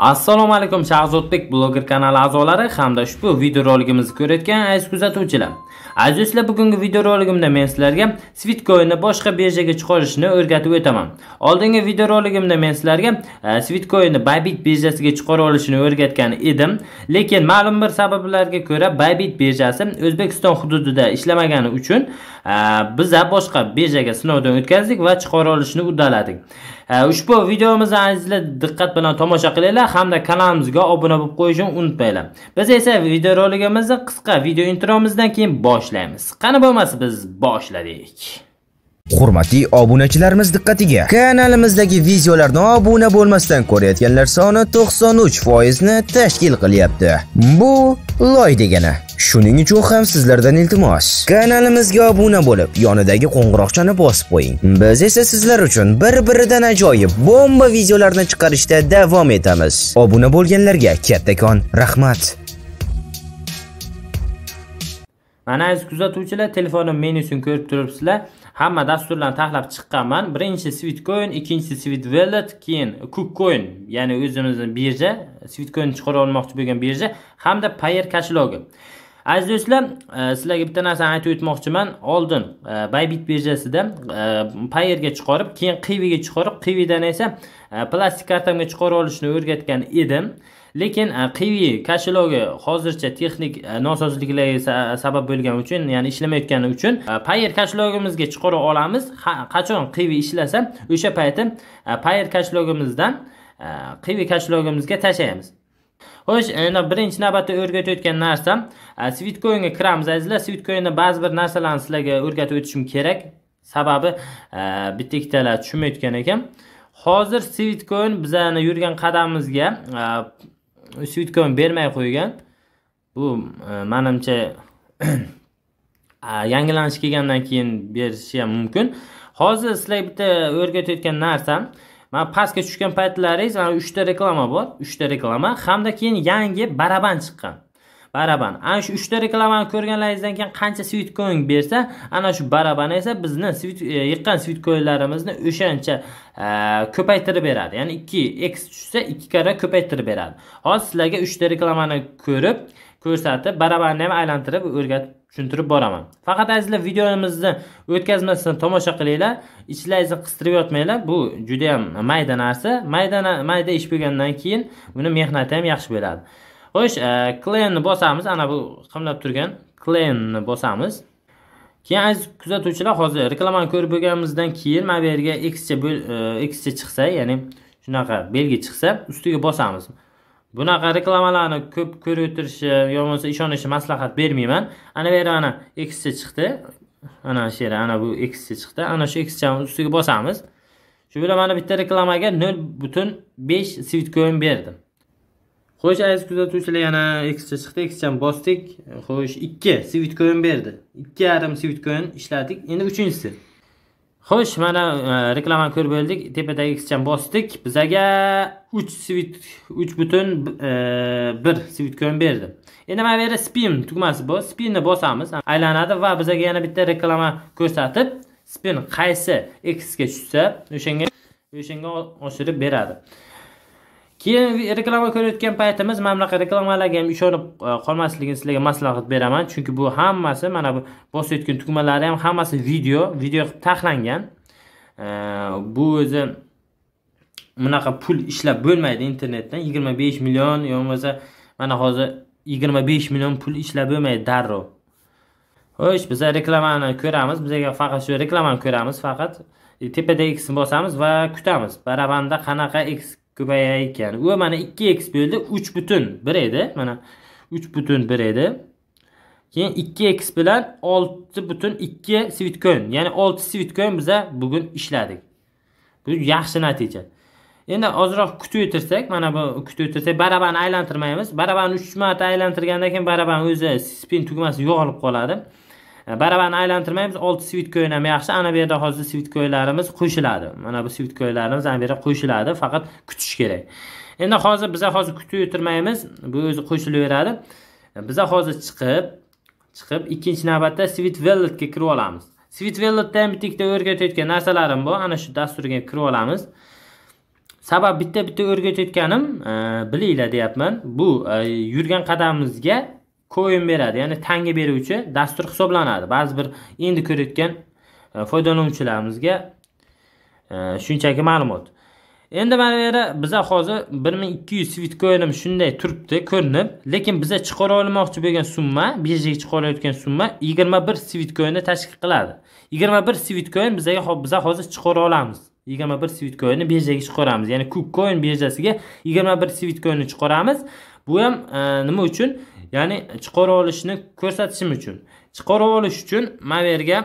assalomu alaykum shahzodbek bloger kanali a'zolari hamda ushbu videorolikimizni ko'rayotgan aziz kuzatuvchilar aziz do'stlar bugungi videorolikimda men sizlarga svitcoinni boshqa birjaga chiqarishni o'rgatib o'taman oldingi videorolikimda men sizlarga e, svitcoinni baybit birjasiga chiqarib olishni o'rgatgan edim lekin ma'lum bir sabablarga ko'ra baybit birjasi o'zbekiston hududida ishlamagani uchun e, biza boshqa birjaga sinovdan o'tkazdik va chiqarib olishni uddaladik ushbu videomizni azizlar diqqat bilan tomosha qilinglar hamda kanalimizga obuna bo'lib qo'yishni unutmanglar biz esa videoroligimizni qisqa video intromizdan keyin boshlaymiz qani bo'lmasa biz boshladik Hurmatli obunachilarimiz diqqatiga. Kanalimizdagi videolarni obuna bo'lmasdan ko'rayotganlar soni 93% ni tashkil qilyapti. Bu loy degani. Shuning uchun ham sizlardan iltimos, kanalimizga obuna bo'lib, yonidagi qo'ng'iroqchani bosib qo'ying. Biz esa sizlar uchun bir-biridan ajoyib bomba videolarni chiqarishda davom etamiz. Obuna bo'lganlarga kattakon rahmat. Mana aziz kuzatuvchilar, telefonim menyusini ko'rib turibsizlar. hamma dasturlarni taxlab chiqqanman birinchisi sweetcoin ikkinchisi sweetwallet keyin cookcoin ya'ni o'zimizni birja sweetcoin chiqara olmoqchi bo'lgan birja hamda payer kashlogi aziz do'stlar e, sizlarga bitta narsani aytib o'tmoqchiman oldin e, baybit birjasida e, payerga chiqarib keyin qiviga chiqarib qividan esa plastik kartamga chiqarib olishni o'rgatgan edim lekin e, qivi kashilovga hozircha texnik e, nosozliklarga e, sabab bo'lgani uchun ya'ni ishlamayotgani uchun payer kashlogimizga chiqara olamiz qachon qivi ishlasa o'sha payti payer kashlogimizdan qivi kashlogimizga tashlaymiz xo'sh endi birinchi navbatda o'rgatayotgan narsam svitcoinga kiramiz azizlar svitcoinda ba'zi bir narsalarni sizlarga o'rgatib o'tishim kerak sababi bitta ikkitalar tushunmayotgan ekan hozir svitcoin bizani yurgan qadamimizga suyutkani bermay qo'ygan bu e, manimcha yangilanish kelgandan keyin berishi ham mumkin hozir sizlarga bitta o'rgatayotgan narsam mana pastga tushgan paytlaringiz mana uchta reklama bor uchta reklama hamda keyin yangi baraban chiqqan baraban ana shu uchta reklamani ko'rganlaringizdan keyin qancha sweet coin bersa ana shu baraban esa bizni e, yiqqan sweet coinlarimizni o'shancha e, ko'paytirib beradi ya'ni 2x tushsa 2 karra ko'paytirib beradi hozir sizlarga uchta reklamani ko'rib ko'rsatib barabanni ham aylantirib o'rgatib tushuntirib boraman faqat azizlar videomizni o'tkazmasdan tomosha qilinglar ichlaringizni qistirib yotmanglar bu juda yam mayda narsa mayda mayda ish bo'lgandan keyin uni mehnati ham yaxshi bo'ladi xo'sh e, clanni bosamiz ana bu qimlab turgan clanni bosamiz keyin aziz kuzatuvchilar hozir reklamani ko'rib bo'lganimizdan keyin mana bu yerga xcha e, xcha chiqsa ya'ni shunaqa belgi chiqsa ustiga bosamiz bunaqa reklamalarni ko'p ko'rib o'tirishi yo bo'lmasa ishonishni maslahat bermayman ana bu yer mana xcha chiqdi ana shu yer ana bu xcha chiqdi ana shu xchani ustiga bosamiz shu bilan mana bitta reklamaga nol butun besh svitcoin berdim xo'sh aziz kuzatuvchilar yana ekscha chiqdi ekschani bosdik xo'sh ikki svit coin berdi ikki yarim svit coin ishladik endi uchinchisi xo'sh mana e, reklamani ko'rib oldik tepadagi ekschani bosdik bizaga uch svit uch butun e, bir svit coin berdi endi mana bu yerda spin tugmasi bor spinni bosamiz aylanadi va bizaga yana bitta reklama ko'rsatib spin qaysi eksga tushsa o'shanga o'shanga oshirib beradi keyin reklama ko'rayotgan paytimiz mana bunaqa reklamalarga ham ishonib e, qolmasligini sizlarga maslahat beraman chunki bu hammasi mana bu bosayotgan tugmalari ham hammasi video video qilib taxlangan e, bu o'zi bunaqa pul ishlab bo'lmaydi internetdan yigirma besh million yo bo'lmasa mana hozir yigirma besh million pul ishlab bo'lmaydi darrov xo'sh biza reklamani ko'ramiz bizaga faqat shu reklamani ko'ramiz faqat tepadagi x bosamiz va kutamiz barabanda qanaqa x ko'payar ekan u mana ikki x bo'ldi uch butun bir edi mana uch butun bir edi keyin ikki x bilan olti butun ikki svitkoin ya'ni olti svitkoin biza bugun ishladik bu yaxshi natija endi ozroq kutib o'tirsak mana bu kutib o'tirsak barabarni aylantirmaymiz barabarni uch marta aylantirgandan keyin barabarni o'zi spin tugmasi yo'qolib qoladi E, baravarni aylantirmaymiz olti svitkoyni ham yaxshi ana bu yerda hozir svitkoylarimiz qo'shiladi mana bu svitkoylarimiz ana bu yerda qo'shiladi faqat kutish kerak endi hozir biza hozir kutib o'tirmaymiz bu o'zi qo'shilaveradi e, biza hozir chiqib chiqib ikkinchi navbatda svit velletga kirib olamiz svit velletda ham bitta ikkita o'rgatayotgan narsalarim bor ana shu dasturga kirib olamiz sabab bitta bitta o'rgatayotganim e, bilinglar deyapman bu yurgan qadamimizga ko'yin beradi ya'ni tanga beruvchi dastur hisoblanadi ba'zi bir endi ko'rayotgan e, foydalanuvchilarimizga e, shunchaki ma'lumot endi mana bu yerda biza hozir 1200 svit koinimiz shunday turibdi ko'rinib lekin biza chiqara olmoqchi bo'lgan summa birjaga chiqarayotgan summa 21 svit koinni tashkil qiladi 21 svit koin bizaga biza hozir chiqara olamiz 21 svit koinni birjaga chiqaramiz ya'ni kuk koin birjasiga 21 svit koinni chiqaramiz bu ham e, nima uchun ya'ni chiqarib olishni ko'rsatishim uchun chiqarib olish uchun mana bu yerga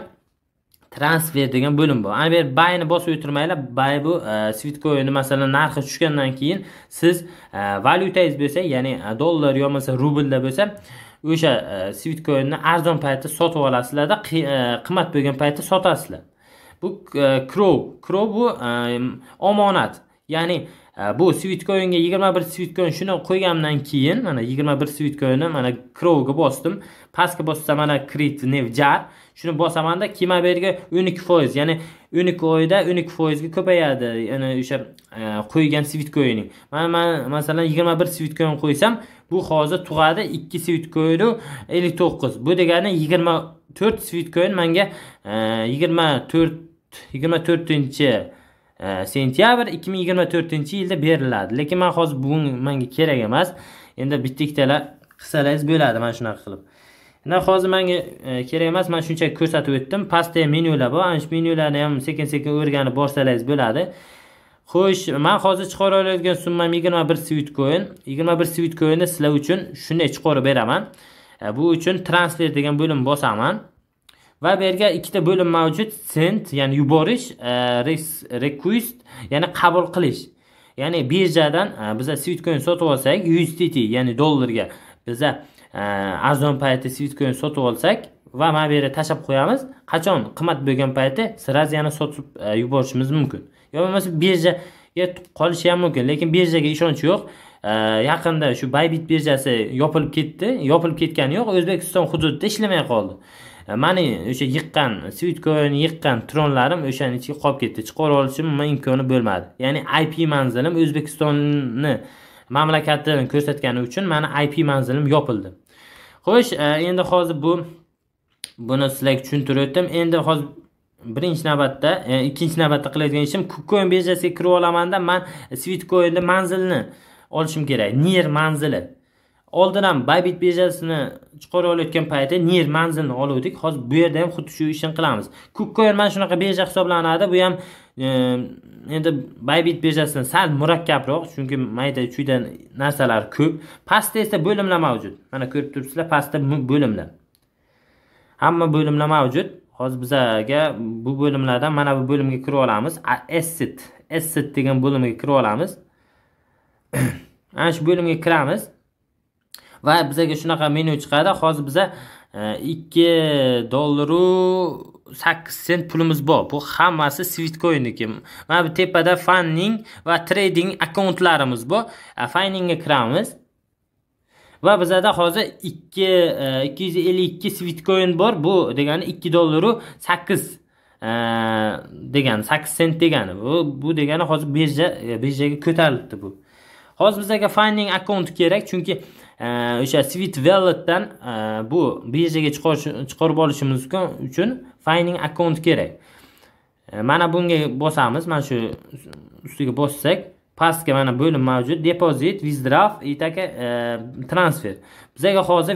transfer degan bo'lim bor ana bu yer bayni bosib o'tirmanglar bay bu e, svitkoinni masalan narxi tushgandan keyin siz e, valyutangiz bo'lsa ya'ni e, dollar yo bo'lmasa rublda bo'lsa o'sha svitkoinni arzon paytda sotib olasizlarda qimmat bo'lgan paytda sotasizlar bu crow, crow bu omonat ya'ni bu svitcoinga yigirma bir svitcoin shuni qo'yganimdan keyin mana yigirma bir svitcoinni mana crowga bosdim pastga bossam mana krit nevjar shuni bosamanda kima bu o'n foiz ya'ni 12 oyda o'n ikki foizga ko'payadi ya'ni o'sha e, qo'ygan svitcoining mana man masalan yigirma bir svitcoin qo'ysam bu hozir tug'adi ikki svitcoinu ellik to'qqiz bu degani yigirma to'rt svitcoin manga e, yigirma to'rt yigirma to'rtinchi sentyabr э, 2024 yilda beriladi lekin man hozir bugun menga kerak emas endi bitta ikkitala bo'ladi mana shunaqa qilib endi hozir menga e, kerak emas man shunchaki ko'rsatib o'tdim pastda ham menyular bor ana shu menyularni ham sekin sekin o'rganib borsangiz bo'ladi xo'sh man hozir chiqarib olayotgan summam yigirma bir coin. yigirma bir coinni sizlar uchun shunday chiqarib beraman e, bu uchun transfer degan bo'limni bosaman va bu yerga ikkita bo'lim mavjud send ya'ni yuborish e, request ya'ni qabul qilish ya'ni birjadan e, biza sweetcoin sotib olsak USDT ya'ni dollarga biza e, arzon paytda sweetcoin sotib olsak va mana bu yerga tashlab qo'yamiz qachon qimmat bo'lgan paytda сразу yana sotib yuborishimiz mumkin yo bo'lmasa birjaga qolishi ham mumkin lekin birjaga ishonch yo'q yaqinda shu baybit birjasi yopilib ketdi yopilib ketgani yo'q o'zbekiston hududida ishlamay qoldi E, mani o'sha yiqqan sitcoin yiqqan tronlarim o'shani ichiga qolib ketdi chiqarib olishim umuman imkoni bo'lmadi ya'ni ip manzilim o'zbekistonni mamlakatini ko'rsatgani uchun mani ip manzilim yopildi xo'sh e, endi hozir bu buni sizlarga tushuntirib o'tdim endi hozir birinchi navbatda e, ikkinchi navbatda qiladigan ishim kucoin birjasiga kirib olamanda man sweetcoinni manzilni olishim kerak nier manzili oldin ham bybit birjasini chiqarib olayotgan paytda nir manzilni oluvdik hozir bu yerda ham xuddi shu ishni qilamiz kukcoin mana shunaqa birja hisoblanadi bu ham e, endi bybit birjasidan sal murakkabroq chunki mayda chuyda narsalar ko'p pastda esa bo'limlar mavjud mana ko'rib turibsizlar pastda bo'limlar hamma bo'limlar mavjud hozir bizaga bu bo'limlardan mana bu bo'limga kirib olamiz asset asset degan bo'limga kirib olamiz ana shu bo'limga kiramiz va bizaga shunaqa menyu chiqadi hozir biza e, ikki dollaru sakkiz sent pulimiz bor bu hammasi svitcoinniki mana bu tepada fanning va trading akkauntlarimiz bor fanningga kiramiz va bizada hozir ikki e, ikki yuz ellik ikki svitcoin bor bu degani ikki dollaru sakkiz e, degani sakkiz sent degani bu bu degani hozir birja birjaga ko'tarilibdi bu hozir bizlarga finding account kerak chunki e, o'sha sweet walletdan e, bu birjaga chiqarib olishimiz uchun finding account kerak e, mana bunga bosamiz mana shu ustiga bossak pastga mana bo'lim mavjud depozit withdraw и e, transfer bizlarga hozir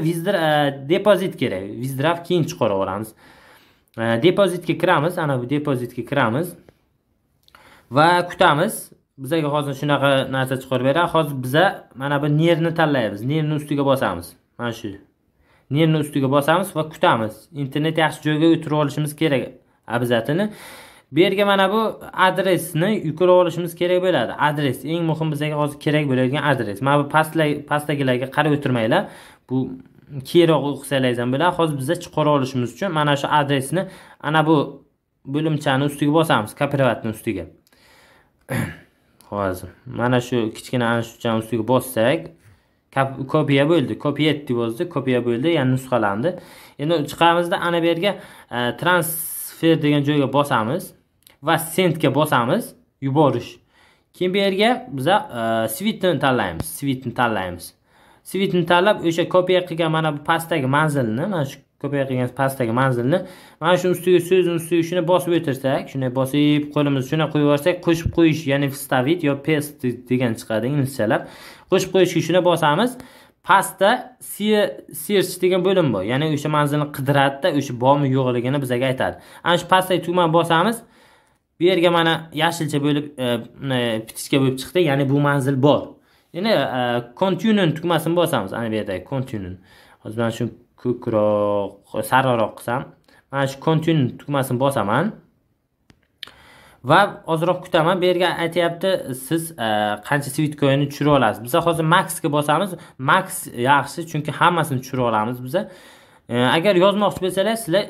depozit kerak withdraw keyin chiqarib yuboramiz depozitga kiramiz ana bu depozitga kiramiz va kutamiz bizaga hozir shunaqa narsa chiqarib beradi hozir biza mana bu nervni tanlaymiz nervni ustiga bosamiz mana shu nervni ustiga bosamiz va kutamiz internet yaxshi joyga o'tirib olishimiz kerak abzatini bu yerga mana bu adresni yuklab olishimiz kerak bo'ladi adres eng muhim bizaga hozir kerak bo'ladigan adres mana bu pastdagilarga qarab o'tirmanglar bu keyinroq o'qisanglaringiz ham bo'ladi hozir biza chiqarib olishimiz uchun mana shu adresni ana bu bo'limchani ustiga bosamiz koprivatni ustiga hozir mana shu kichkina anchuchani ustiga bossak kopiya bo'ldi kopiya etdi bo'ldi kopiya bo'ldi ya'ni nusxalandi endi chiqamizda ana bu yerga e, transfer degan joyga bosamiz va sendga bosamiz yuborish keyin bu yerga biza e, svitni tanlaymiz svitni tanlaymiz svitni tanlab o'sha kopiya qilgan mana bu pastdagi manzilni mana shu ko'paytirgan pastdagi manzilni mana shuni ustiga so'zni ustiga shuni bosib o'tirsak shunday bosib qo'limiz shuna qo'yib yuborsak qo'shib qo'yish ya'ni вставить yo pest degan chiqadi inglizchalab qo'shib qo'yishga shuni bosamiz pastda search degan bo'lim bor ya'ni o'sha manzilni qidiradida o'sha bormi yo'qligini bizaga aytadi ana shu pastdagi tugmani bosamiz bu yerga mana yashilcha bo'lib e, pitichka bo'lib chiqdi ya'ni bu manzil bor endi continue e, tugmasini bosamiz ana bu yerdagi continue hozir mana shu ko'kroq sarroqroq qilsam mana shu continue tugmasini bosaman va ozroq kutaman bu yerga aytyapti siz e, qancha svitcoinni tushirib olasiz biza hozir maxga bosamiz max yaxshi chunki hammasini tushirib olamiz biza e, agar yozmoqchi bo'lsangiz, sizlar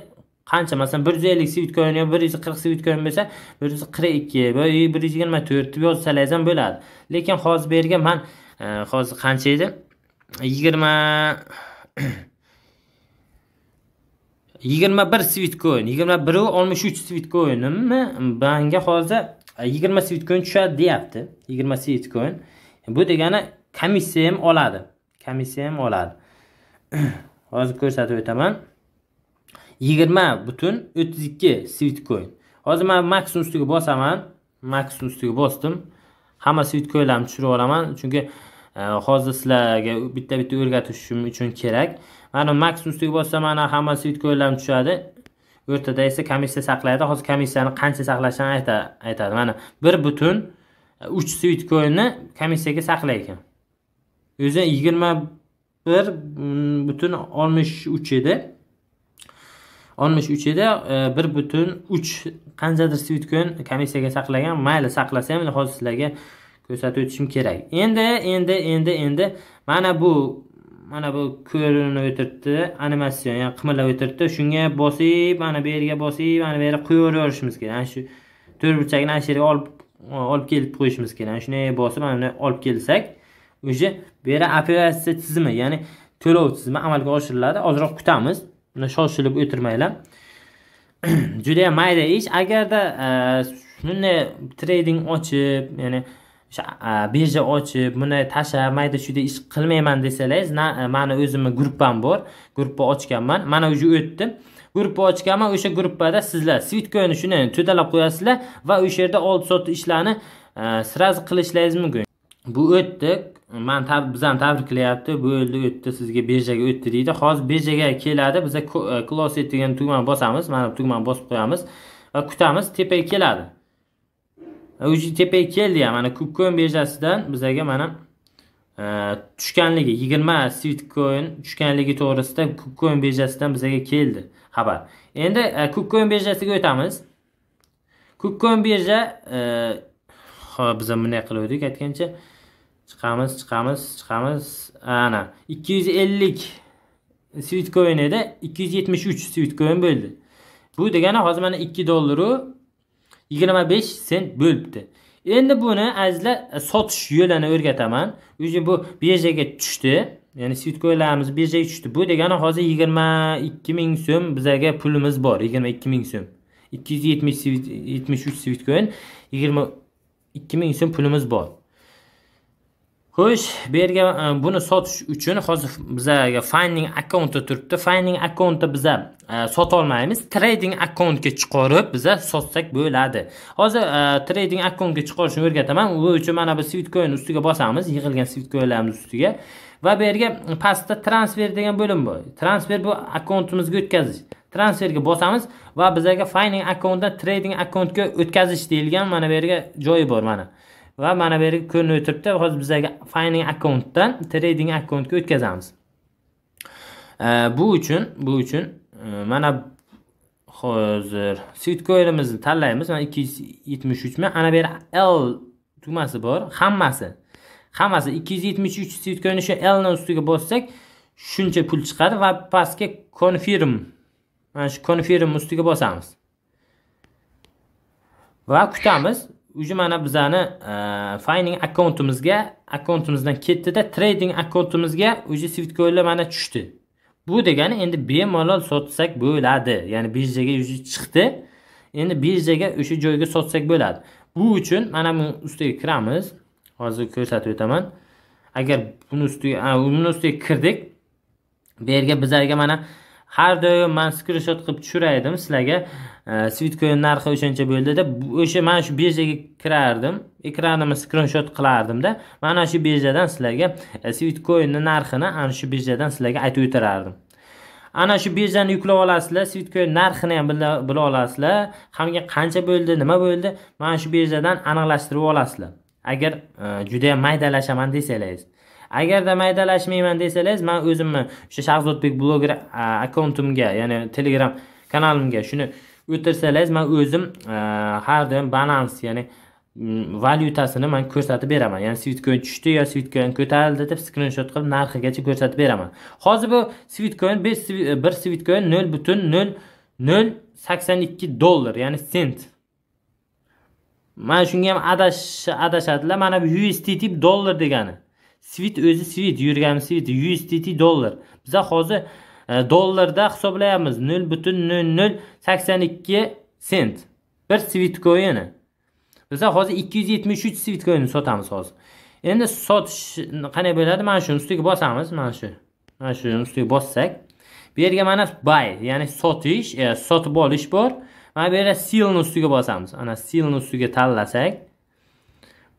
qancha masalan bir yuz ellik svitcoin yo bir yuz qirq svitcoin bo'lsa bir yuz qirq ikki bir yuz yigirma to'rt deb yozsangiz ham bo'ladi lekin hozir bu yerga man e, hozir qancha edi yigirma yigirma bir svitcoin yigirma biri oltmish uch svitcoinimmi manga hozir e, yigirma svitcoin tushadi deyapti yigirma svitcoin bu degani komissiya ham oladi komissiya ham oladi hozir ko'rsatib o'taman yigirma butun o'ttiz ikki svitcoin hozir man maksimum ustiga bosaman maksimum ustiga bosdim hamma svitcoinlarni tushirib yuboraman chunki e, hozir sizlarga bitta bitta o'rgatish uchun kerak mana max ustiga bossa mana hammasi bitcoinlarni tushadi o'rtada esa komissiya saqlaydi hozir komissiyani qancha saqlashini aytadi mana bir butun e, uch bitcoinni komissiyaga saqlaydi. o'zi yigirma bir mm, butun oltmish uch edi oltmish uch edi e, bir butun uch qanchadir svitcoin komissiyaga saqlagan mayli saqlasa ham hozir sizlarga ko'rsatib o'tishim kerak endi endi endi endi mana bu mana bu ko'rinib o'tiribdi animatsion ya'ni qimirlab o'tiribdi shunga bosib mana bu yerga bosib mana bu yerga qo'yaverishimiz kerak ana shu burchagini ana shu yerga olib olib kelib qo'yishimiz kerak ana shunday bosib mana bunday olib kelsak уже bu yerda operatsiya tizimi ya'ni to'lov tizimi amalga oshiriladi ozroq kutamiz bunday shoshilib o'tirmanglar judayam mayda ish agarda e, shunday trading ochib ya'ni o'sha birja ochib buni tashlab mayda chuyda ish qilmayman desangiz e, mani o'zimni gruppam bor gruppa ochganman mana уже o'tdi gruppa ochganman o'sha gruppada sizlar svitkoinni shuni to'dalab qo'yasizlar va o'sha yerda oldi sotdi ishlarni сразу e, qilishlaringiz mumkin bu o'tdi man bizani tabriklayapti bo'ldi o'tdi sizga birjaga o'tdi deydi hozir birjaga keladi biza e, closet degan tugmani bosamiz mana bu tugmani bosib qo'yamiz va kutamiz tepaga keladi уже tepaga keldi ham mana kukcoin birjasidan bizlarga mana e, tushganligi yigirma sitcoin tushganligi to'g'risida kukcoin birjasidan bizlarga keldi xabar endi kukcoin e, birjasiga o'tamiz kukcoin birja e, hop biz bunday qiluvdik aytgancha chiqamiz chiqamiz chiqamiz ana ikki yuz ellik edi ikki yuz yetmish uch bo'ldi bu degani hozir mana ikki dollaru yigirma besh sent bo'libdi endi buni azizlar sotish yo'lini o'rgataman уже bu birjaga tushdi ya'ni sitkoylarimiz birjaga tushdi bu degani hozir yigirma ikki ming so'm bizaga pulimiz bor yigirma ikki ming so'm ikki yuz yetmish yetmish uch svitkoin yigirma ikki ming so'm pulimiz bor xo'sh bu yerga e, buni sotish uchun hozir bizaga finding akkaunti turibdi accountni akkaunti biza e, sotolmaymiz trading akkauntga chiqarib biza sotsak bo'ladi hozir e, trading akkauntga chiqarishni o'rgataman u uchun mana bu Sweetcoin ustiga bosamiz yig'ilgan Sweetcoinlarimiz ustiga va bu yerga pastda transfer degan bo'lim bor transfer bu akkauntimizga o'tkazish transferga bosamiz va bizaga finding akkauntdan trading akkauntga o'tkazish deyilgan mana bu yerga joyi bor mana va mana bu yerga ko'rinib turibdi hozir bizdagi fayning akkauntdan trading akkauntga o'tkazamiz bu uchun bu uchun e, mana hozir sitkoinimizni tanlaymiz mana ikki yuz yetmish uch ming ana bu yerda l tugmasi bor hammasi hammasi ikki yuz yetmish uch sitkoin shu lni ustiga bossak shuncha pul chiqadi va pastga confirm mana shu confirm ustiga bosamiz va kutamiz уже mana bizani э, fayning akkauntimizga akkauntimizdan ketdida trading akkauntimizga уже svitcoinlar mana tushdi bu degani endi bemalol sotsak bo'ladi ya'ni birjaga уже chiqdi endi birjaga o'sha joyga sotsak bo'ladi bu uchun mana buni ustiga kiramiz hozir ko'rsatib o'taman agar buni ustiga buni ustiga kirdik bu yerga bizlarga mana har doim man skrinshot qilib edim sizlarga svitcoin narxi o'shancha bo'ldi deb o'sha mana shu birjaga kirardim ekranimni skrinshot qilardimda mana shu birjadan sizlarga e, svitcoinni narxini ana shu birjadan sizlarga aytib o'tirardim ana shu birjani yuklab olasizlar svitcoin narxini ham bila olasizlar hamga qancha bo'ldi nima bo'ldi mana shu birjadan aniqlashtirib olasizlar agar e, juda ham maydalashaman desangiz. agarda maydalashmayman desangiz man o'zimni o'sha shahzodbek bloger akkauntimga ya'ni telegram kanalimga shuni o'tirsangiz man o'zim har doim balans ya'ni mm, valyutasini man ko'rsatib beraman ya'ni svitcoin tushdi yo svitcoin ko'tarildi deb skrinshot qilib narxigacha ko'rsatib beraman hozir bu svitcoin bir svitcoin nol butun nol nol sakson ikki dollar ya'ni sent mana shunga ham adash adashadilar mana bu usdt dollar degani svit o'zi svit yurgani svit usdt dollar biza hozir e, dollarda hisoblayapmiz nol butun nol nol sakson ikki sent bir svit koini biza hozir ikki yuz yetmish uch svit koini sotamiz hozir endi sotish qanday bo'ladi mana shuni ustiga bosamiz mana shu mana shuni ustiga bossak bu yerga mana buy ya'ni sotish e, sotib olish bor mana bu yerda silni ustiga bosamiz ana silni ustiga tanlasak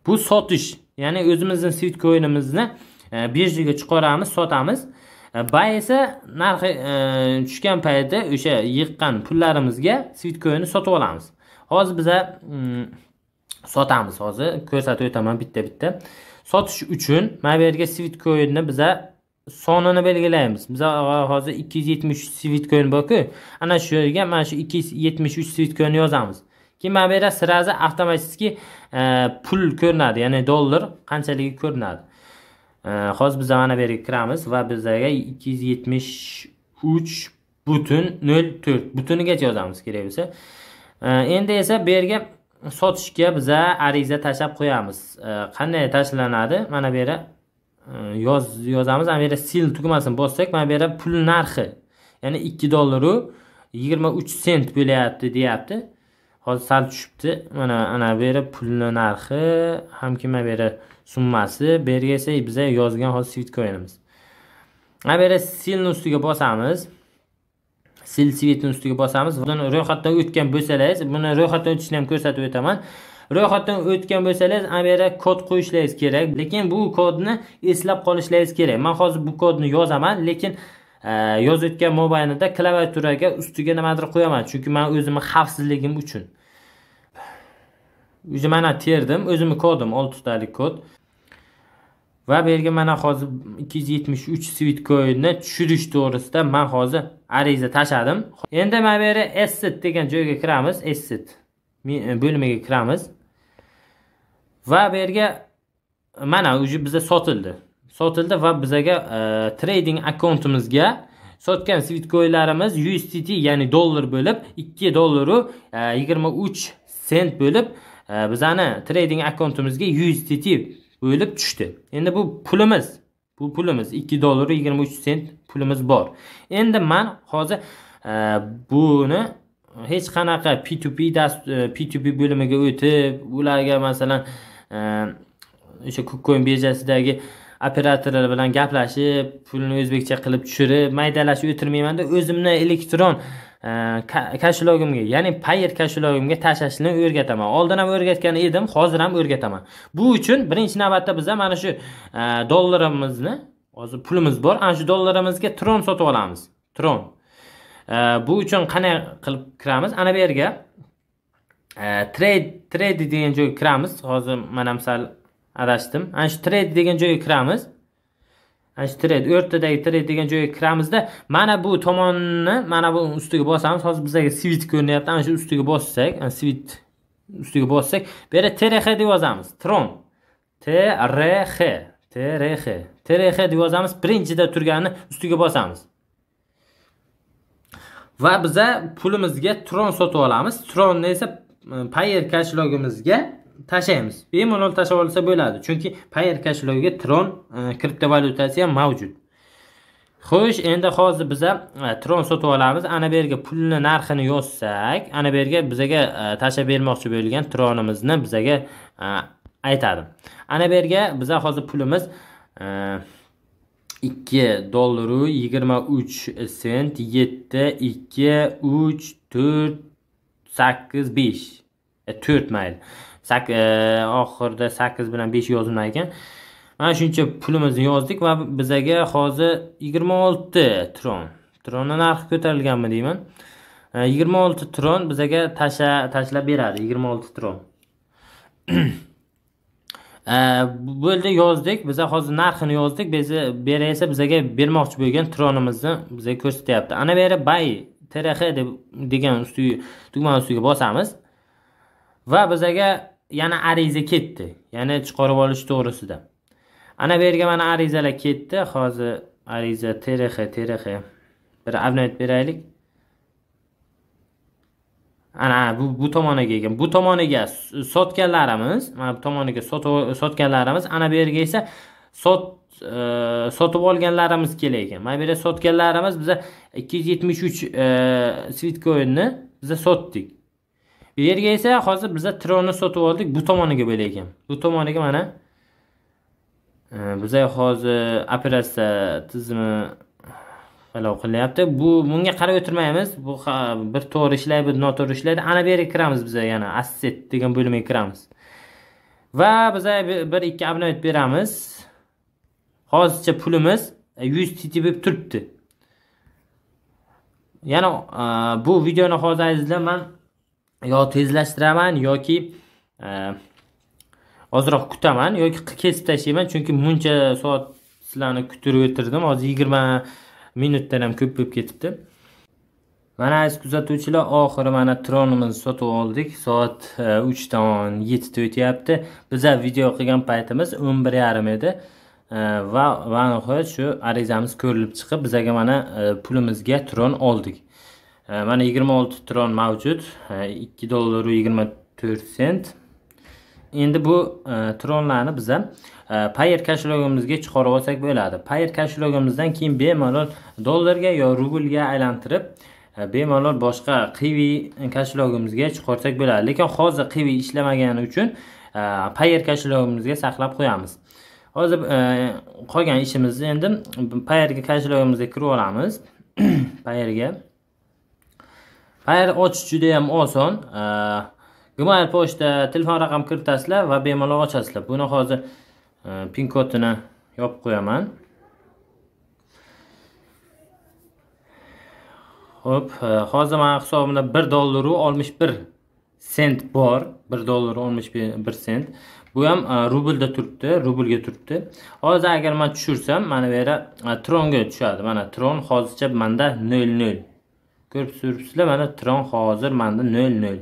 bu sotish ya'ni o'zimizni sweet coinimizni e, birjaga chiqaramiz sotamiz e, bay esa narxi e, tushgan paytda o'sha yiqqan pullarimizga sweet coinni sotib olamiz hozir biza mm, sotamiz hozir ko'rsatib o'taman bitta bitta sotish uchun mana bu yerga sweet coinni biza sonini belgilaymiz biza hozir ikki yuz yetmish uch sweet coin borku ana shu yerga mana shu ikki yuz yetmish uch sweet coinni yozamiz keyin mana bu yerda сразу avtomatik e, pul ko'rinadi ya'ni dollar qanchaligi ko'rinadi e, hozir biz mana bu yerga kiramiz va bizaga ikki yuz yetmish uch butun nol to'rt butunigacha yozamiz kerak bo'lsa e, endi esa bu yerga sotishga biza ariza tashlab qo'yamiz qanday tashlanadi mana bu yerda yoz yozamiz mana bu yerda sil tugmasini bossak mana bu yerda pul narxi ya'ni ikki dollaru yigirma uch sent bo'lyapti deyapti hozir sal tushibdi mana ana bu yeri pulni narxi hamki mana bu yeri summasi bu yerga esa biza yozgan hozir svit koyamiz mana bu yeri silni ustiga bosamiz sil svetni ustiga bosamiz ro'yxatdan o'tgan bo'lsangiz buni ro'yxatdan o'tishini ham ko'rsatib o'taman ro'yxatdan o'tgan bo'lsangiz ana bu yerga kod qo'yishlaringiz kerak lekin bu kodni eslab qolishlaringiz kerak man hozir bu kodni yozaman lekin yozayotgan mobaynida klaviaturaga ustiga nimadir qo'yaman chunki man o'zimni xavfsizligim uchun уже mana terdim o'zimni kodim oltitalik kod va bu yerga mana hozir ikki yuz yetmish uch svitkoinni tushirish to'g'risida man hozir ariza tashladim endi mana bu yerga asset degan joyga kiramiz asset e, bo'limiga kiramiz va bu yerga mana уже bizda sotildi sotildi va bizaga e, trading akkauntimizga sotgan svitkoylarimiz USDT ya'ni dollar bo'lib 2 dollaru 23 e, sent bo'lib e, bizani trading akkauntimizga USDT bo'lib tushdi endi bu pulimiz bu pulimiz 2 dollaru 23 sent pulimiz bor endi man hozir buni hech qanaqa p2p p2p bo'limiga o'tib ularga masalan o'sha kukkoin birjasidagi operatorlar bilan gaplashib pulni o'zbekcha qilib tushirib maydalashib o'tirmaymanda o'zimni elektron e, kashlogimga ya'ni payer kashlogimga tashlashni o'rgataman oldin ham o'rgatgan edim hozir ham o'rgataman bu uchun birinchi navbatda biza mana shu e, dollarimizni hozir pulimiz bor ana shu dollarimizga tron sotib olamiz tron e, bu uchun qanday qilib kiramiz ana bu yerga trade trade degan joyga kiramiz hozir mana misol adashdim ana shu trade degan joyga kiramiz ana shu trade o'rtadagi trade degan joyga kiramizda mana bu tomonni mana bu ustiga bosamiz hozir bizga svit ko'rinyapti ana shu ustiga bossak svit ustiga bossak bu yerda trx deb yozamiz tron trx trx trx deb yozamiz birinchida turganini ustiga bosamiz va biza pulimizga tron sotib olamiz tronni esa e, payer kashlogimizga tashlaymiz bemalol tashlab olsa bo'ladi chunki payer kashlovga tron e, kriptovalyutasi ham mavjud xo'sh endi hozir biza e, tron sotib olamiz ana bu yerga pulni narxini yozsak ana bu yerga bizaga e, tashlab bermoqchi bo'lgan tronimizni bizaga aytadi ana bu yerga biza hozir pulimiz ikki dollaru yigirma uch sent yetti ikki uch to'rt sakkiz besh to'rt mayli E, oxirida sakkiz bilan besh yozilgan ekan mana shuncha pulimizni yozdik va bizaga hozir yigirma olti tron tronni narxi ko'tarilganmi deyman e, yigirma olti tron bizaga tashlab beradi yigirma olti tron e, bo'ldi yozdik biza hozir narxini yozdik beri esa bizaga bermoqchi bo'lgan tronimizni bizga ko'rsatyapti ana bu yerda bay trx deb degan ustiga tugmani ustiga bosamiz va bizaga yana ariza ketdi yana chiqarib olish to'g'risida ana bu yerga mana arizalar ketdi hozir ariza trx trx bir обновить beraylik ana bu bu tomoniga ekan bu tomoniga sotganlarimiz mana bu tomoniga sotganlarimiz ana bu yerga esa sot e, sotib olganlarimiz kerak ekan mana bu yerda sotganlarimiz biza ikki yuz yetmish uch e, svitkoinni biza sotdik bu yerga esa hozir bizda tronni sotib oldik bu tomoniga ekan bu tomoniga mana e, biza hozir operatsiya tizimi palov qilyapti bu bunga qarab o'tirmaymiz bu bir to'g'ri ishlaydi bir noto'g'ri ishlaydi ana bu yerga kiramiz biza yana asset degan bo'limga kiramiz va biza bir ikki abonent beramiz hozircha pulimiz e, yuz ttb turibdi yana e, bu videoni hozir azizlar man yo tezlashtiraman yoki e, ozroq kutaman yoki kesib tashlayman chunki muncha soat sizlarni kuttirib o'tirdim hozir yigirma minutdan ham ko'p bo'lib ketibdi mana aziz kuzatuvchilar oxiri mana tronimizni sotib oldik soat e, uchdan yettita o'tyapti biza video qilgan paytimiz o'n bir yarim edi e, va va shu arizamiz ko'rilib chiqib bizaga mana pulimizga tron oldik mana 26 tron mavjud 2 dollar 24 sent endi bu e, tronlarni biza e, payer kashlogimizga chiqarib olsak bo'ladi payer kashlogimizdan keyin bemalol dollarga yo rublga aylantirib e, bemalol boshqa qivi kashlogimizga chiqarsak bo'ladi lekin hozir qivi ishlamagani uchun e, payer kashlogimizga saqlab qo'yamiz hozir qolgan e, endi payerga kashlogimizga kirib olamiz payerga Xayr ochish juda ham oson. E, Gmail pochta telefon raqam kiritasizlar va bemalol ochasizlar. Buni hozir e, pin kodini yopib qo'yaman. ho'p e, hozir mening hisobimda 1 dollar u 61 sent bor. 1 dollar 61 sent. Bu ham rublda turibdi, rublga turibdi. Hozir agar men tushirsam, mana bu yerda tronga tushadi. Mana tron hozircha menda 00 ko'rib turibsizlar mana tron hozir manda nol nol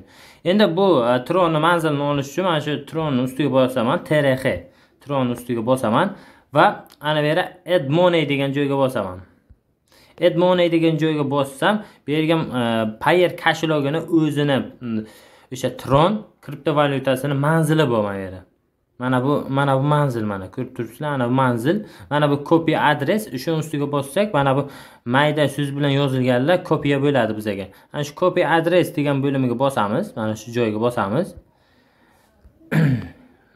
endi bu e, tronni manzilini olish uchun mana shu tronni ustiga bosaman trx tronni ustiga bosaman va ana bu yerda add money degan joyga bosaman add money degan joyga bossam bu yerga e, payer kashlogini o'zini o'sha tron kriptovalyutasini manzili bor mana bu yerda mana bu mana bu manzil mana ko'rib turibsizlar mana bu manzil mana bu copy adres o'sha ustiga bossak mana bu mayda so'z bilan yozilganlar kopiya bo'ladi bizaga ana shu copy adres degan bo'limiga bosamiz mana shu joyga bosamiz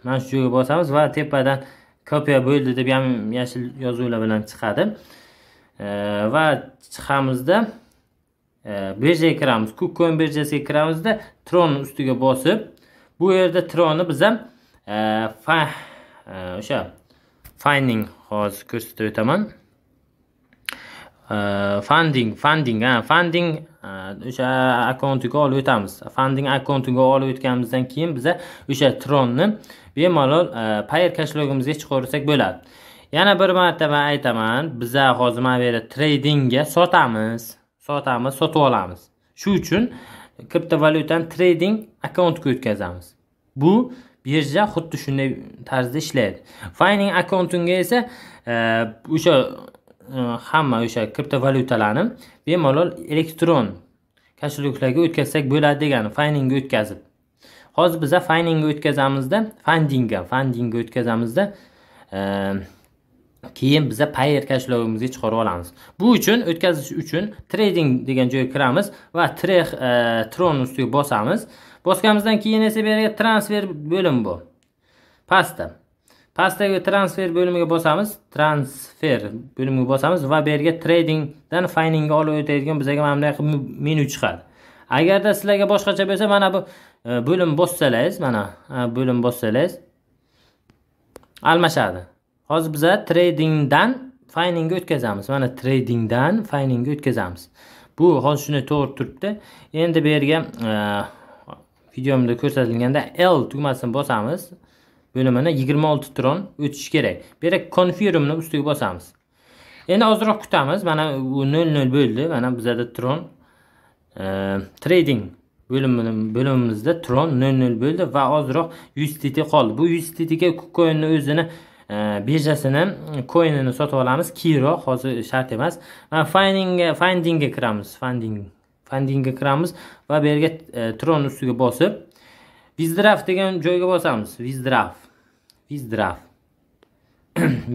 mana shu joyga bosamiz va tepadan kopiya bo'ldi deb ham yashil yozuvlar bilan chiqadi va chiqamizda e, birjaga kiramiz kucoin birjasiga kiramizda tron ustiga bosib bu yerda tronni biz ham fa o'sha finding hozir ko'rsatib o'taman funding funding ha funding o'sha akkauntiga olib o'tamiz funding akkauntiga olib o'tganimizdan keyin biza o'sha tronni bemalol payer kashlogimizga chiqaversak bo'ladi yana bir marta man aytaman biza hozir mana bu yerda tradingga sotamiz sotamiz sotib olamiz shu uchun kriptovalyutani trading akkauntga o'tkazamiz bu birja xuddi shunday tarzda ishlaydi fayning akkauntingga esa e, o'sha e, hamma o'sha kriptovalyutalarni bemalol elektron kashelyklarga o'tkazsak bo'ladi degani fayningga o'tkazib hozir biza fayningga o'tkazamizda fandingga fandingga o'tkazamizda e, keyin biza payer kashlogimizga chiqarib olamiz bu uchun o'tkazish uchun trading degan joyga kiramiz va tre tron ustiga bosamiz bosganimizdan keyin esa bu yerga transfer bo'limi bu pastda pastdagi transfer bo'limiga bosamiz transfer bo'limiga bosamiz va bu yerga tradingdan fayningga olib o'tadigan bizga mana bunday menyu chiqadi agarda sizlarga boshqacha bo'lsa mana bu e, bo'lim bossangiz mana e, bo'lim bossangiz almashadi hozir biza tradingdan fayningga o'tkazamiz mana tradingdan fayningga o'tkazamiz bu hozir shuni to'g'ri turibdi endi bu yerga e, videomda ko'rsatilganda L tugmasini bosamiz. Bo'limini 26 tron o'tish kerak. Bu yerda confirmni ustiga bosamiz. Endi ozroq kutamiz. Mana u 00 bo'ldi. Mana bizada tron e, trading bo'limini bo'limimizda tron 00 bo'ldi va ozroq USDT qoldi. Bu USDT ga KuCoin'ni o'zini e, birjasini coinini sotib olamiz Kiro hozir shart emas Mana finding findingga kiramiz finding pandingga kiramiz va bu yerga e, tron ustiga bosib vizdrav degan joyga bosamiz vizdrav vizdrav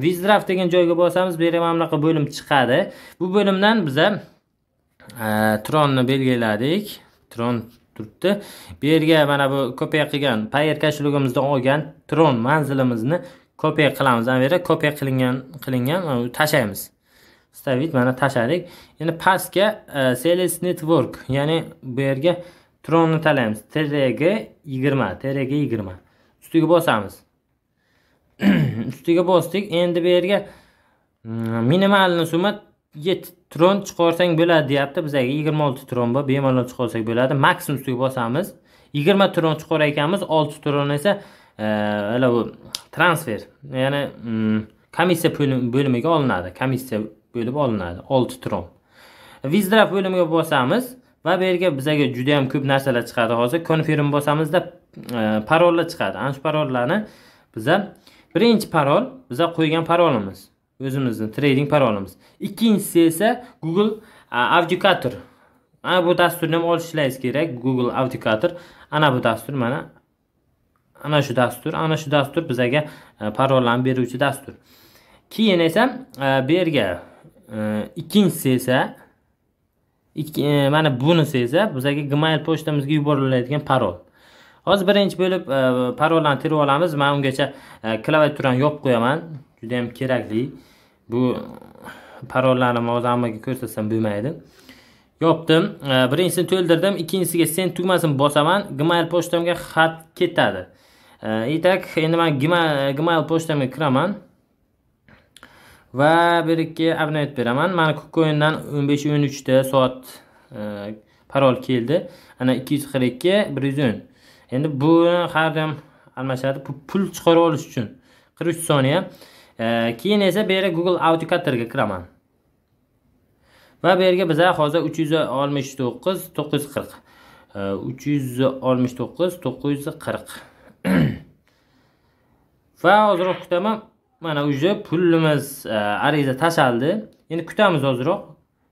vizdrav degan joyga bosamiz bu yerga mana bunaqa bo'lim chiqadi bu bo'limdan biza e, tronni belgiladik tron turibdi bu yerga mana bu kopiya qilgan payerkashligimizdan olgan tron manzilimizni kopiya qilamiz ana bu yerga kopiya qilingan qilingan tashlaymiz stavit mana tashladik endi pastga e, sales network ya'ni bu yerga tronni tanlaymiz trg 20 trg 20 ustiga bosamiz ustiga bosdik endi bu yerga mm, minimalni summa 7 tron chiqarsang bo'ladi deyapti bizaga 26 tron bor bemalol chiqarsak bo'ladi maksimum ustiga bosamiz 20 tron chiqarar ekanmiz 6 tron esa hali e, bu transfer ya'ni mm, komissiya bo'limiga olinadi komissiya bo'lib olinadi olti tron vizdraf bo'limiga bosamiz va bu yerga bizaga juda yam ko'p narsalar chiqadi hozir konfirm bosamizda e, parollar chiqadi ana shu parollarni biza birinchi parol biza qo'ygan parolimiz o'zimizni trading parolimiz ikkinchisi esa google e, avdikator ana bu dasturni ham olishlaringiz kerak google avdikator ana bu dastur mana ana shu dastur ana shu dastur bizaga e, parollarni beruvchi dastur keyin esa bu yerga ikkinchisi esa e, mana bunisi esa bizlarga gmail pochtamizga yuborilayotgan parol hozir birinchi bo'lib e, parollarni terib olamiz man ungacha e, klaviaturani yopib qo'yaman juda yam kerakli bu parollarni hozir hammaga ko'rsatsam bo'lmaydi yopdim birinchisini to'ldirdim ikkinchisiga sen tugmasini bosaman gmail pochtamga xat ketadi итак endi man gmail pochtamga kiraman va bir ikki abonent beraman mani kukkoindan o'n besh o'n soat e, parol keldi ana ikki yuz qirq ikki bir yuz o'n endi buni har doim almashadi pul chiqarib olish uchun qirq uch soniya e, keyin esa bu yerga google ga kiraman va bu yerga biz hozir uch yuz oltmish to'qqiz to'qqiz yuz qirq e, uch yuz oltmish to'qqiz to'qqiz yuz qirq va hozir kutaman mana уже pulimiz e, ariza tashlandi endi kutamiz ozroq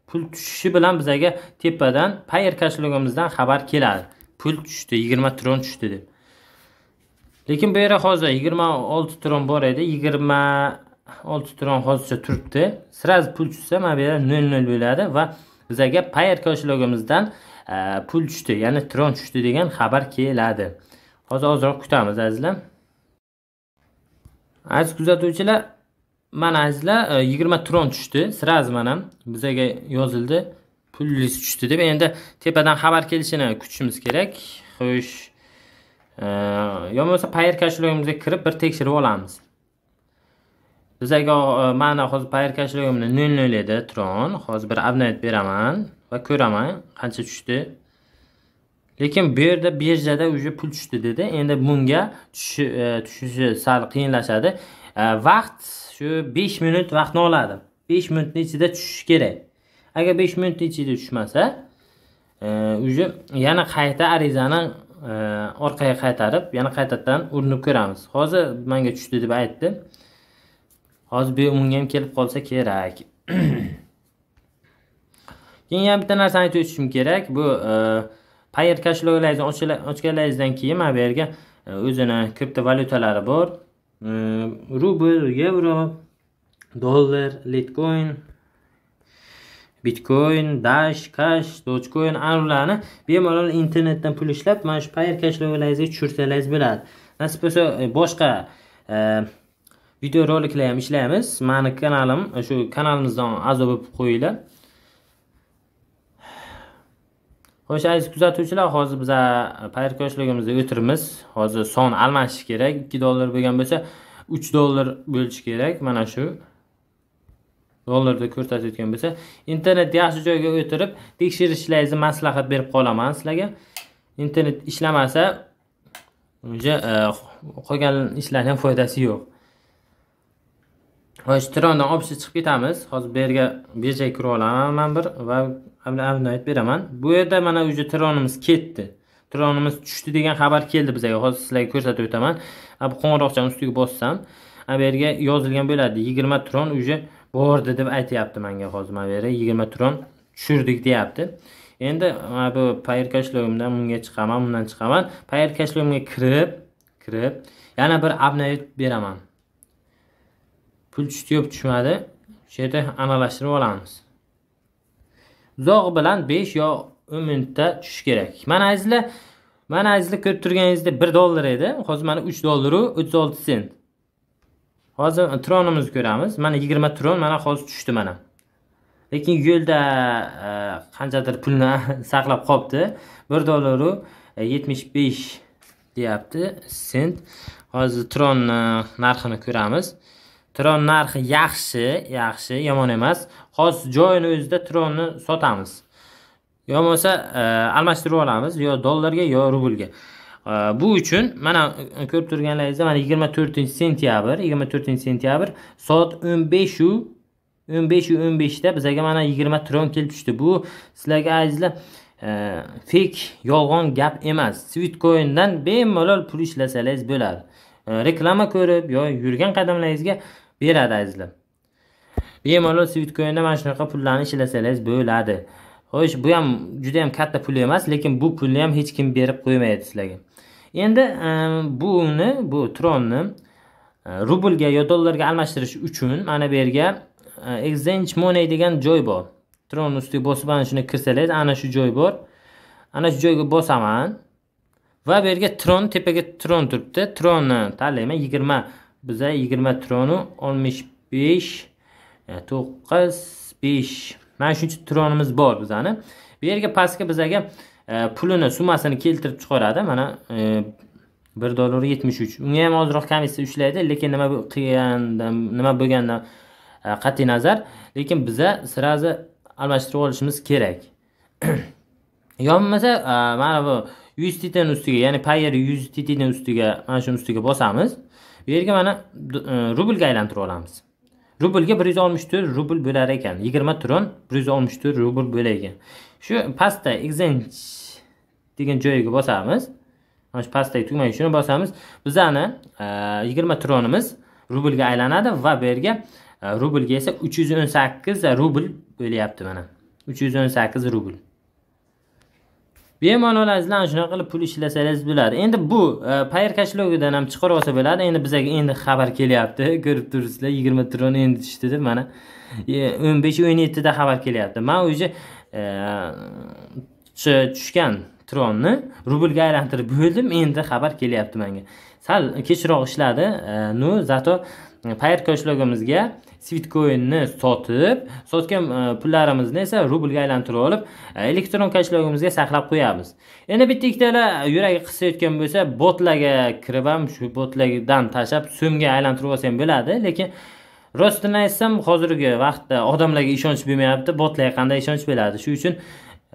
pul tushishi bilan bizaga tepadan payer kashligimizdan xabar keladi pul tushdi yigirma tron tushdi deb lekin bu yerda hozir yigirma olti tron bor edi yigirma olti tron hozircha turibdi сразу pul tushsa mana bu yerda nol nol bo'ladi va bizaga payer kashligimizdan e, pul tushdi ya'ni tron tushdi degan xabar keladi hozir ozroq kutamiz azizlar aziz kuzatuvchilar mana azizlar e, yigirma tron tushdi сразу mana bizaga yozildi pulingiz tushdi deb endi tepadan xabar kelishini kutishimiz kerak xo'sh e, yo bo'lmasa payer kashlogimizga kirib bir tekshirib olamiz bizaga e, mana hozir payer kashlogimni nol nol edi tron hozir bir обновить beraman va ko'raman qancha tushdi lekin bu yerda birjada уже pul tushdi dedi endi bunga e, tushishi sal qiyinlashadi e, vaqt shu 5 minut vaqtni oladi 5 minutni ichida tushishi kerak agar 5 minut ichida tushmasa e, уже yana qayta arizani orqaga qaytarib yana qaytadan urinib ko'ramiz hozir manga tushdi deb aytdi hozir bu unga ham kelib qolsa kerak keyin yana bitta narsani aytib o'tishim kerak bu payet kashloglayzni ochganlaringizdan keyin mana bu yerga e, o'zini kriptovalyutalari bor e, rubl yevro dollar litcoin bitcoin dash cash dogecoin ana bularni bemalol internetdan pul ishlab mana shu payer kashloglaringizga tushirsangiz bo'ladi nasib bo'lsa e, boshqa videoroliklar ham ishlaymiz mani kanalim shu kanalimizdan a'zo bo'lib qo'yinglar xo'sh aziz kuzatuvchilar hozir biz payirkoshligimizda o'tiribmiz hozir son almashish kerak ikki dollar bo'lgan bo'lsa uch dollar bo'lishi kerak mana shu dollarda ko'rsatayotgan bo'lsa internet yaxshi joyga o'tirib tekshirishlaringizni maslahat berib qolaman sizlarga internet ishlamasa уже qolgan ishlarni ham foydasi yo'q hozir trondan olib chiqib ketamiz hozir bu yerga berjaga kirib olaman man bir va avni aytib beraman bu yerda mana уже tronimiz ketdi tronimiz tushdi degan xabar keldi bizga hozir sizlarga ko'rsatib o'taman bu qo'ng'iroqchani ustiga bossam bu yerga yozilgan bo'ladi yigirma tron уже bordi deb aytyapti manga hozir mana bu yerga yigirma tron tushirdik deyapti endi mana bu payr kashlovimdan bunga chiqaman bundan chiqaman payr kashlovimga kirib kirib yana bir обновить beraman pul tushdiyop tushmadi o'sha yerda analashtirib olamiz uzoq bilan 5 yo 10 minutda tushish kerak mana azizlar mana azizlar ko'rib turganingizdek 1 dollar edi hozir mana 3 dollaru 36 sent hozir tronimizni ko'ramiz mana 20 tron mana hozir tushdi mana lekin yo'lda e, qanchadir pulni saqlab qolibdi 1 dollaru 75 e, deyapti sent hozir tronni e, narxini ko'ramiz Tron narxi yaxshi, yaxshi, yomon emas. Xo'sh, joyini o'zida Tronni sotamiz. Yo bo'lmasa e, almashtirib olamiz yo dollarga yo rublga. E, bu uchun mana e, ko'rib turganlaringizda mana 24 sentyabr, 24 sentyabr soat 15 u da bizaga mana 20 tron kelib tushdi. Bu sizlarga azizlar fake yolg'on gap emas. dan bemalol pul ishlasangiz bo'ladi. reklama ko'rib yo yurgan qadamlaringizga beradi azizlar bemalol svitcoinda mana shunaqa pullarni ishlasangiz bo'ladi xo'sh bu ham juda yam katta pul emas lekin bu pulni ham hech kim berib qo'ymaydi sizlarga endi ehm, buni bu tronni ehm, rublga yo dollarga almashtirish uchun mana bu yerga ehm, exchange money degan joy bor tronni ustiga bosib ana shuni kirsangiz ana shu joy bor ana shu joyga bosaman va bu yerga tron tepaga tron turibdi tronni tanlayman yigirma bize 20 tronu 15 9 5 Mənşinç tronumuz bor biz anı e, e, Bir yerge paski biz aga Pulunu sumasını kilitir çıxoradı Mənə 1 dolar 73 Unga ham azıraq kəmisi üçləydi lekin nima bu qiyyəndəm nima bo'lganda qiyyəndəm e, Qati nəzər Ləkin bizə sırazı Almaşdırıq oluşumuz kərək Yəməsə Mənə bu 100 titin ustiga, ya'ni payer 100 ustiga, mana shu ustiga bosamiz, bu yerga mana e, rublga aylantirib olamiz rublga bir yuz oltmish to'rt rubl bo'lar ekan yigirma tron bir yuz oltmish to'rt rubl bo'lar ekan shu pastda exench degan joyiga bosamiz mana shu pastdagi tugmaga shuni bosamiz bizani e, yigirma tronimiz rublga aylanadi va bu yerga e, rublga esa uch yuz o'n sakkiz rubl bo'lyapti mana uch yuz o'n sakkiz rubl bemalol azizlar shunaqa qilib pul ishlasangiz bo'ladi endi bu e, payer kashlog'idan ham chiqarib olsa bo'ladi endi bizaga endi xabar kelyapti ko'rib turibsizlar yigirma trillion endi tushdi deb mana e, o'n besh o'n yettida xabar kelyapti man уже e, tushgan tronni rublga aylantirib bo'ldim endi xabar kelyapti manga sal kechroq ishladi ну зато payer kashlogimizga svitcoinni sotib sotgan e, pullarimizni esa rublga aylantirib olib e, elektron kashlogimizga saqlab qo'yamiz endi bitta ikkitalar e, yuragi qisayotgan bo'lsa botlarga kirib ham shu botlardan tashlab so'mga aylantirib olsa ham bo'ladi lekin rostini aytsam hozirgi vaqtda odamlarga ishonch bo'lmayapti botlarga qanday ishonch bo'ladi shuning uchun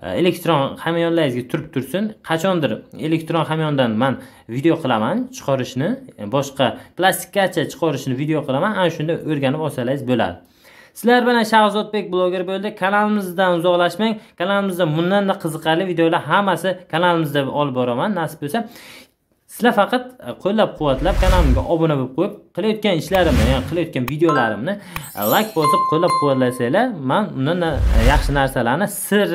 Э, elektron hamyonlaringizga turib tursin qachondir elektron hamyondan man video qilaman chiqarishni e, boshqa plastikkacha chiqarishni video qilaman ana shunda o'rganib olsalaringiz bo'ladi sizlar bilan shahzodbek bloger bo'ldi kanalimizdan uzoqlashmang kanalimizda bundanda qiziqarli videolar hammasi kanalimizda olib boraman nasib bo'lsa sizlar faqat e, qo'llab quvvatlab kanalimga obuna bo'lib qo'yib qilayotgan ishlarimni ya'ni qilayotgan videolarimni e, layk bosib qo'llab quvvatlasanglar man undan e, yaxshi narsalarni sir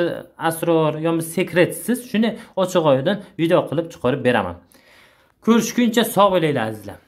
asror yoki sekretsiz shuni ochiq oydin video qilib chiqarib beraman ko'rishguncha sog' bo'linglar azizlar